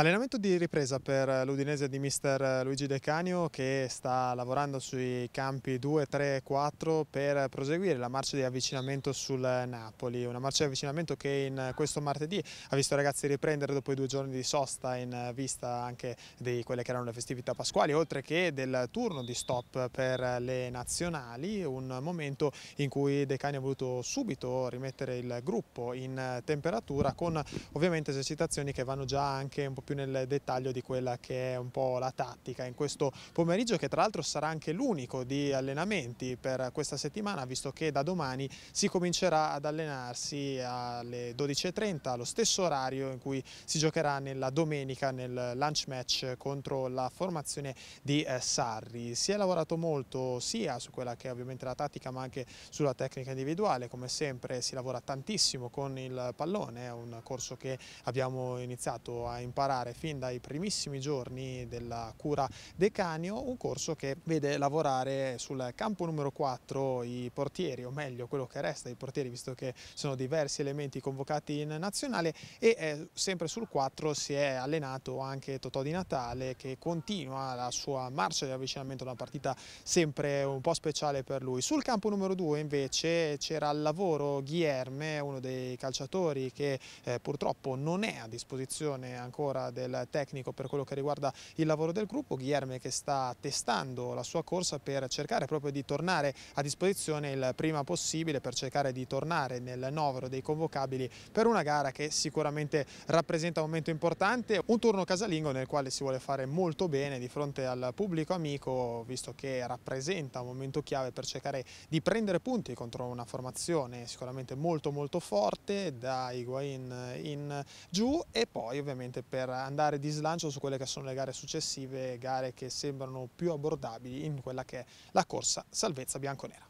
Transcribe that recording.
Allenamento di ripresa per l'Udinese di mister Luigi De Canio che sta lavorando sui campi 2, 3 e 4 per proseguire la marcia di avvicinamento sul Napoli, una marcia di avvicinamento che in questo martedì ha visto i ragazzi riprendere dopo i due giorni di sosta in vista anche di quelle che erano le festività pasquali, oltre che del turno di stop per le nazionali, un momento in cui De Canio ha voluto subito rimettere il gruppo in temperatura con ovviamente esercitazioni che vanno già anche un po' più più nel dettaglio di quella che è un po' la tattica in questo pomeriggio che tra l'altro sarà anche l'unico di allenamenti per questa settimana visto che da domani si comincerà ad allenarsi alle 12.30 lo stesso orario in cui si giocherà nella domenica nel lunch match contro la formazione di eh, Sarri. Si è lavorato molto sia su quella che è ovviamente la tattica ma anche sulla tecnica individuale come sempre si lavora tantissimo con il pallone, è un corso che abbiamo iniziato a imparare praticare fin dai primissimi giorni della cura decanio un corso che vede lavorare sul campo numero 4 i portieri, o meglio quello che resta i portieri visto che sono diversi elementi convocati in nazionale e eh, sempre sul 4 si è allenato anche Totò di Natale che continua la sua marcia di avvicinamento una partita sempre un po' speciale per lui. Sul campo numero 2 invece c'era al lavoro Ghier uno dei calciatori che eh, purtroppo non è a disposizione ancora del tecnico per quello che riguarda il lavoro del gruppo, Guilherme che sta testando la sua corsa per cercare proprio di tornare a disposizione il prima possibile, per cercare di tornare nel novero dei convocabili per una gara che sicuramente rappresenta un momento importante, un turno casalingo nel quale si vuole fare molto bene di fronte al pubblico amico, visto che rappresenta un momento chiave per cercare di prendere punti contro una formazione sicuramente molto molto forte, da Higuain in giù e poi ovviamente per andare di slancio su quelle che sono le gare successive, gare che sembrano più abbordabili in quella che è la corsa salvezza bianconera.